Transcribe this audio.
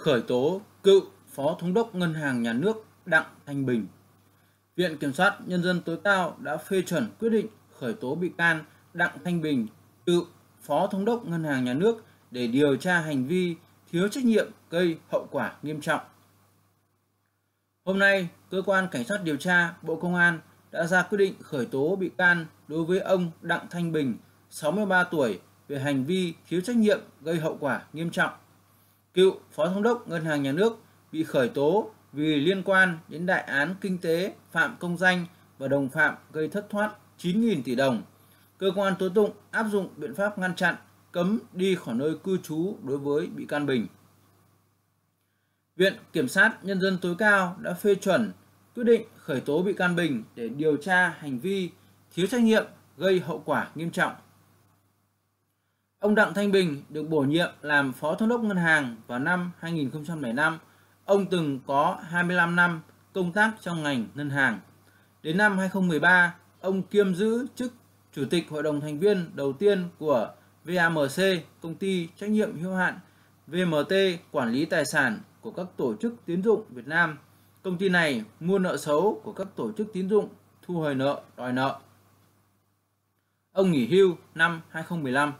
khởi tố cựu Phó Thống đốc Ngân hàng Nhà nước Đặng Thanh Bình. Viện Kiểm sát Nhân dân tối cao đã phê chuẩn quyết định khởi tố bị can Đặng Thanh Bình, cựu Phó Thống đốc Ngân hàng Nhà nước để điều tra hành vi thiếu trách nhiệm gây hậu quả nghiêm trọng. Hôm nay, Cơ quan Cảnh sát điều tra Bộ Công an đã ra quyết định khởi tố bị can đối với ông Đặng Thanh Bình, 63 tuổi, về hành vi thiếu trách nhiệm gây hậu quả nghiêm trọng cựu Phó Thống đốc Ngân hàng Nhà nước bị khởi tố vì liên quan đến đại án kinh tế phạm công danh và đồng phạm gây thất thoát 9.000 tỷ đồng. Cơ quan tố tụng áp dụng biện pháp ngăn chặn, cấm đi khỏi nơi cư trú đối với bị can Bình. Viện Kiểm sát Nhân dân tối cao đã phê chuẩn quyết định khởi tố bị can Bình để điều tra hành vi thiếu trách nhiệm gây hậu quả nghiêm trọng Ông Đặng Thanh Bình được bổ nhiệm làm Phó Thống đốc Ngân hàng vào năm 2005. Ông từng có 25 năm công tác trong ngành ngân hàng. Đến năm 2013, ông kiêm giữ chức Chủ tịch Hội đồng thành viên đầu tiên của VAMC, công ty trách nhiệm hữu hạn VMT quản lý tài sản của các tổ chức tín dụng Việt Nam. Công ty này mua nợ xấu của các tổ chức tín dụng, thu hồi nợ, đòi nợ. Ông nghỉ hưu năm 2015.